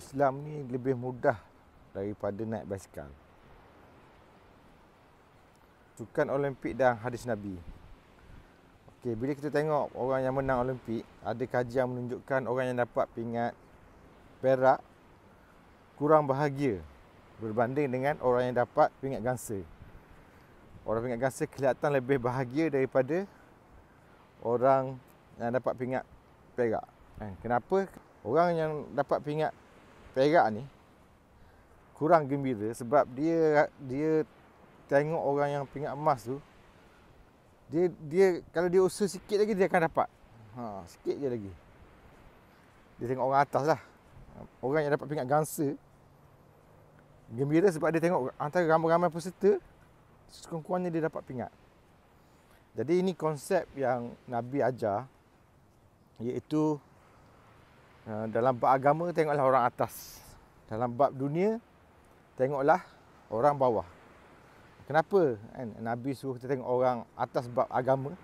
Islam ni lebih mudah daripada naik basikal. Sukan Olimpik dan hadis Nabi. Okey, bila kita tengok orang yang menang Olimpik, ada kajian menunjukkan orang yang dapat pingat perak kurang bahagia berbanding dengan orang yang dapat pingat gangsa. Orang pingat gangsa kelihatan lebih bahagia daripada orang yang dapat pingat perak. Eh, kenapa? Orang yang dapat pingat Perak ni kurang gembira sebab dia dia tengok orang yang pingat emas tu dia dia kalau dia usah sikit lagi dia akan dapat. Ha, sikit je lagi. Dia tengok orang atas lah. Orang yang dapat pingat gangsa gembira sebab dia tengok antara ramai-ramai peserta sekurang-kurangnya dia dapat pingat. Jadi ini konsep yang Nabi ajar iaitu Ha, dalam bab agama tengoklah orang atas. Dalam bab dunia tengoklah orang bawah. Kenapa kan Nabi suruh kita tengok orang atas bab agama?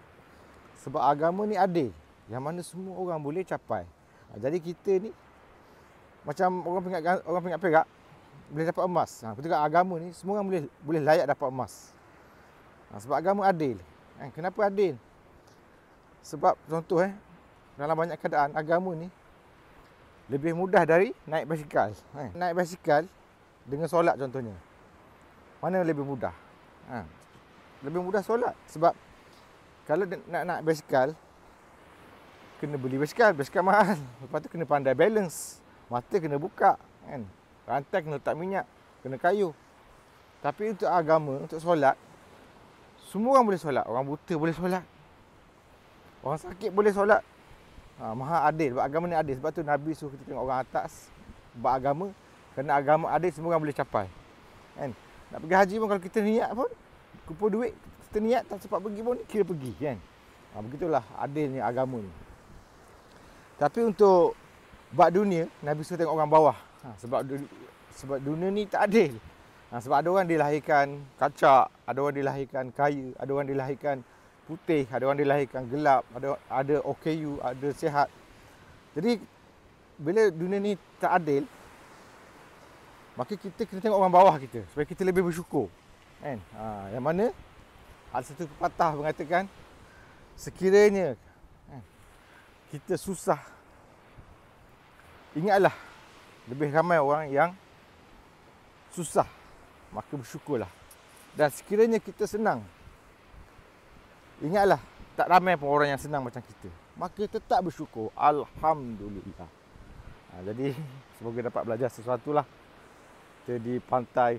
Sebab agama ni ada. Yang mana semua orang boleh capai. Ha, jadi kita ni macam orang pingat orang pingat perak boleh dapat emas. Ha, kita kata agama ni semua orang boleh boleh layak dapat emas. Ha, sebab agama adil. Kan, kenapa adil? Sebab contoh eh dalam banyak keadaan agama ni lebih mudah dari naik basikal. Ha. Naik basikal dengan solat contohnya. Mana lebih mudah? Ha. Lebih mudah solat sebab kalau nak naik basikal kena beli basikal, basikal mahal. Lepas tu kena pandai balance. Mata kena buka kan. Rantai kena letak minyak, kena kayu. Tapi untuk agama, untuk solat semua orang boleh solat. Orang buta boleh solat. Orang sakit boleh solat, Ha, maha adil. Sebab agama ni adil. Sebab tu Nabi suruh kita tengok orang atas. Sebab agama. Kerana agama adil semua orang boleh capai. Kan? Nak pergi haji pun kalau kita niat pun. Kumpul duit. Kita niat tak sempat pergi pun kira pergi. Kan? Ha, begitulah adilnya agama ni. Tapi untuk buat dunia, Nabi suruh tengok orang bawah. Ha, sebab sebab dunia ni tak adil. Ha, sebab ada orang dilahirkan kacak, ada orang dilahirkan kaya, ada orang dilahirkan putih, ada orang dilahirkan gelap, ada ada OKU, ada sihat. Jadi bila dunia ni tak adil, maka kita kena tengok orang bawah kita supaya kita lebih bersyukur. Kan? Ha, yang mana ada satu pepatah mengatakan sekiranya kan, kita susah ingatlah lebih ramai orang yang susah maka bersyukurlah. Dan sekiranya kita senang, Ingatlah, tak ramai pun orang yang senang macam kita. Maka tetap bersyukur. Alhamdulillah. Ha, jadi, semoga dapat belajar sesuatu lah. Kita di pantai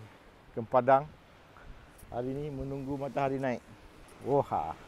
Kempadang. Hari ini menunggu matahari naik. Wohah.